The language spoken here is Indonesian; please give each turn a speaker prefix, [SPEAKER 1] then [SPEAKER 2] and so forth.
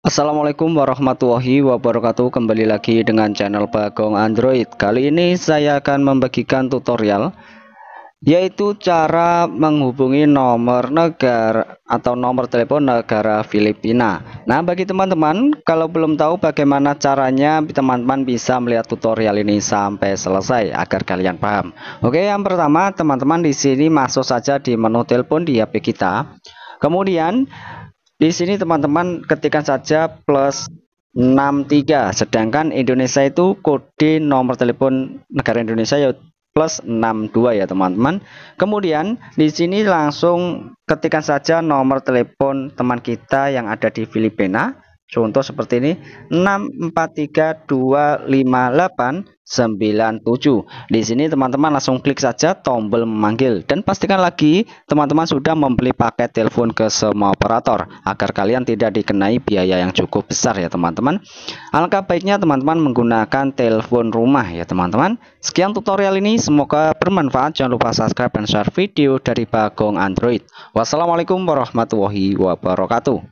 [SPEAKER 1] Assalamualaikum warahmatullahi wabarakatuh Kembali lagi dengan channel Bagong Android Kali ini saya akan membagikan tutorial Yaitu cara menghubungi nomor negara atau nomor telepon negara Filipina Nah bagi teman-teman kalau belum tahu bagaimana caranya Teman-teman bisa melihat tutorial ini sampai selesai agar kalian paham Oke yang pertama teman-teman di sini masuk saja di menu telepon di HP kita Kemudian di sini teman-teman ketikan saja plus 63 sedangkan Indonesia itu kode nomor telepon negara Indonesia ya plus 62 ya teman-teman. Kemudian di sini langsung ketikan saja nomor telepon teman kita yang ada di Filipina Contoh seperti ini 64325897. Di sini teman-teman langsung klik saja tombol memanggil dan pastikan lagi teman-teman sudah membeli paket telepon ke semua operator agar kalian tidak dikenai biaya yang cukup besar ya teman-teman. Alangkah baiknya teman-teman menggunakan telepon rumah ya teman-teman. Sekian tutorial ini semoga bermanfaat. Jangan lupa subscribe dan share video dari Bagong Android. Wassalamualaikum warahmatullahi wabarakatuh.